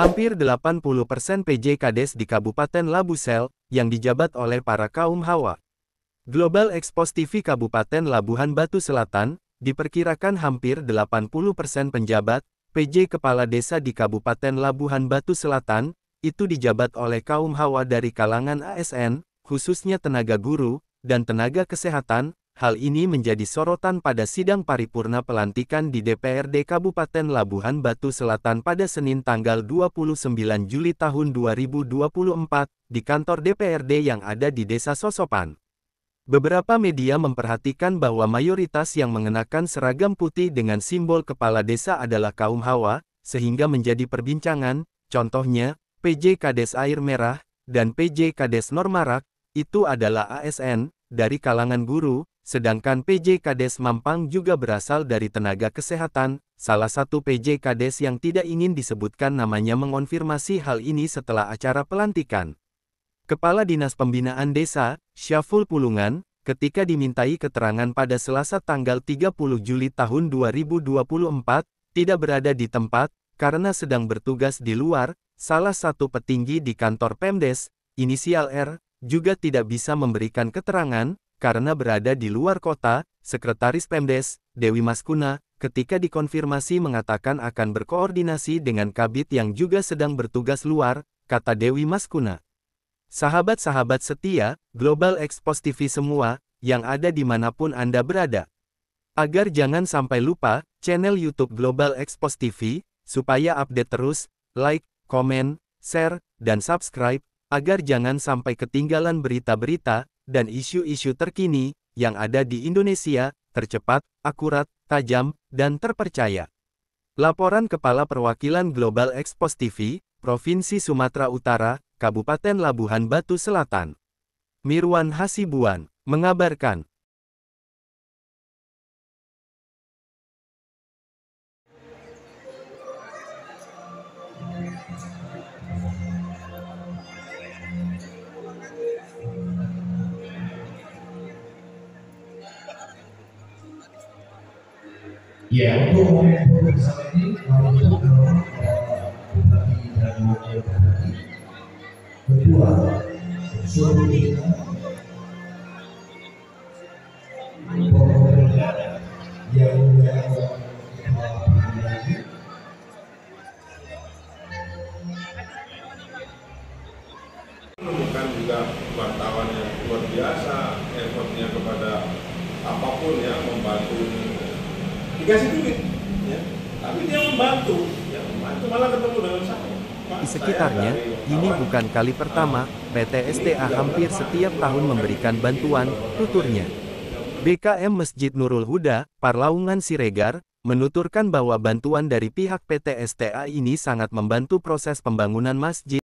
Hampir 80% PJ Kades di Kabupaten Labusel yang dijabat oleh para kaum Hawa. Global Expos TV Kabupaten Labuhan Batu Selatan, diperkirakan hampir 80% penjabat, PJ Kepala Desa di Kabupaten Labuhan Batu Selatan, itu dijabat oleh kaum Hawa dari kalangan ASN, khususnya tenaga guru, dan tenaga kesehatan, Hal ini menjadi sorotan pada sidang paripurna pelantikan di DPRD Kabupaten Labuhan Batu Selatan pada Senin tanggal 29 Juli tahun 2024 di kantor DPRD yang ada di Desa Sosopan. Beberapa media memperhatikan bahwa mayoritas yang mengenakan seragam putih dengan simbol kepala desa adalah kaum Hawa, sehingga menjadi perbincangan, contohnya, PJ Kades Air Merah, dan PJ Kades Normarak, itu adalah ASN, dari kalangan guru, Sedangkan PJ Kades Mampang juga berasal dari tenaga kesehatan, salah satu PJ Kades yang tidak ingin disebutkan namanya mengonfirmasi hal ini setelah acara pelantikan. Kepala Dinas Pembinaan Desa, Syaful Pulungan, ketika dimintai keterangan pada Selasa tanggal 30 Juli tahun 2024, tidak berada di tempat, karena sedang bertugas di luar, salah satu petinggi di kantor Pemdes, inisial R, juga tidak bisa memberikan keterangan, karena berada di luar kota, Sekretaris Pemdes, Dewi Maskuna, ketika dikonfirmasi mengatakan akan berkoordinasi dengan Kabit yang juga sedang bertugas luar, kata Dewi Maskuna. Sahabat-sahabat setia, Global Expos TV semua, yang ada dimanapun Anda berada. Agar jangan sampai lupa, channel YouTube Global Expos TV, supaya update terus, like, komen, share, dan subscribe, agar jangan sampai ketinggalan berita-berita, dan isu-isu terkini yang ada di Indonesia, tercepat, akurat, tajam, dan terpercaya. Laporan Kepala Perwakilan Global Expos TV, Provinsi Sumatera Utara, Kabupaten Labuhan Batu Selatan. Mirwan Hasibuan, mengabarkan. Ya, untuk momen program ini, kalau kita mendorong eh, Bupati dan Wakil Bupati, kedua, seluruh kita pemerintah yang menemukan juga wartawan yang luar biasa effortnya kepada apapun yang membantu dikasih duit ya. tapi dia membantu ya, membantu malah ketemu dengan saya di sekitarnya, ini bukan kali pertama, PT STA hampir setiap tahun memberikan bantuan, tuturnya. BKM Masjid Nurul Huda, Parlaungan Siregar, menuturkan bahwa bantuan dari pihak PT STA ini sangat membantu proses pembangunan masjid.